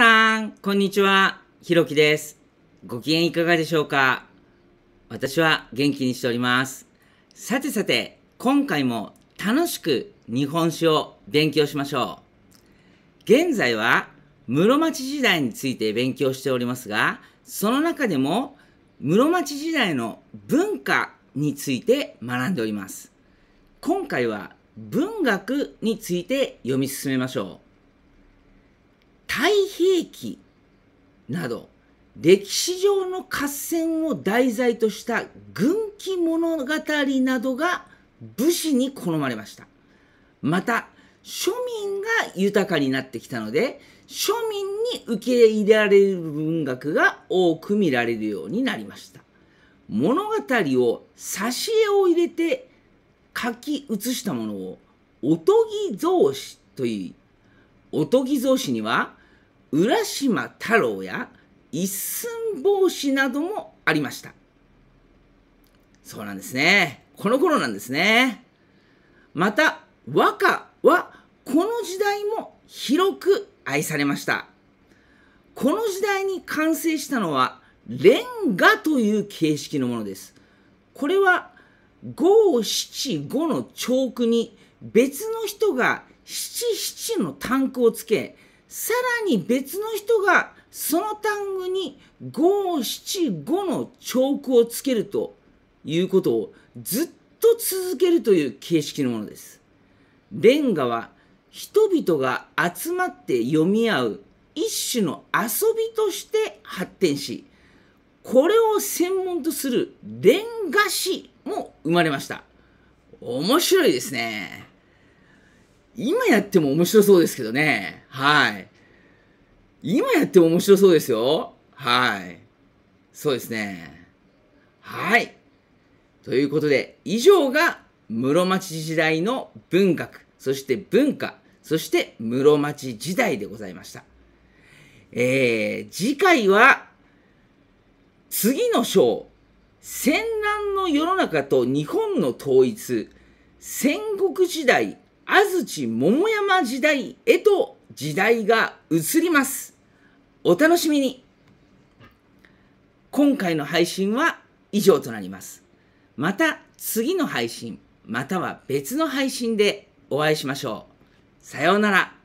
さん、こんにちは。ひろきです。ご機嫌いかがでしょうか私は元気にしております。さてさて、今回も楽しく日本史を勉強しましょう。現在は室町時代について勉強しておりますが、その中でも室町時代の文化について学んでおります。今回は文学について読み進めましょう。太平記など歴史上の合戦を題材とした軍記物語などが武士に好まれました。また庶民が豊かになってきたので庶民に受け入れられる文学が多く見られるようになりました。物語を挿絵を入れて書き写したものをおとぎ造紙といいおとぎ造紙には浦島太郎や一寸法師などもありました。そうなんですね。この頃なんですね。また、和歌はこの時代も広く愛されました。この時代に完成したのは、レンガという形式のものです。これは五七五のチョークに別の人が七七の単クをつけさらに別の人がその単語に五七五の彫刻をつけるということをずっと続けるという形式のものです。レンガは人々が集まって読み合う一種の遊びとして発展し、これを専門とするレンガ詩も生まれました。面白いですね。今やっても面白そうですけどね。はい。今やっても面白そうですよ。はい。そうですね。はい。ということで、以上が室町時代の文学、そして文化、そして室町時代でございました。えー、次回は、次の章、戦乱の世の中と日本の統一、戦国時代安土桃山時代へと時代が移ります。お楽しみに今回の配信は以上となります。また次の配信、または別の配信でお会いしましょう。さようなら。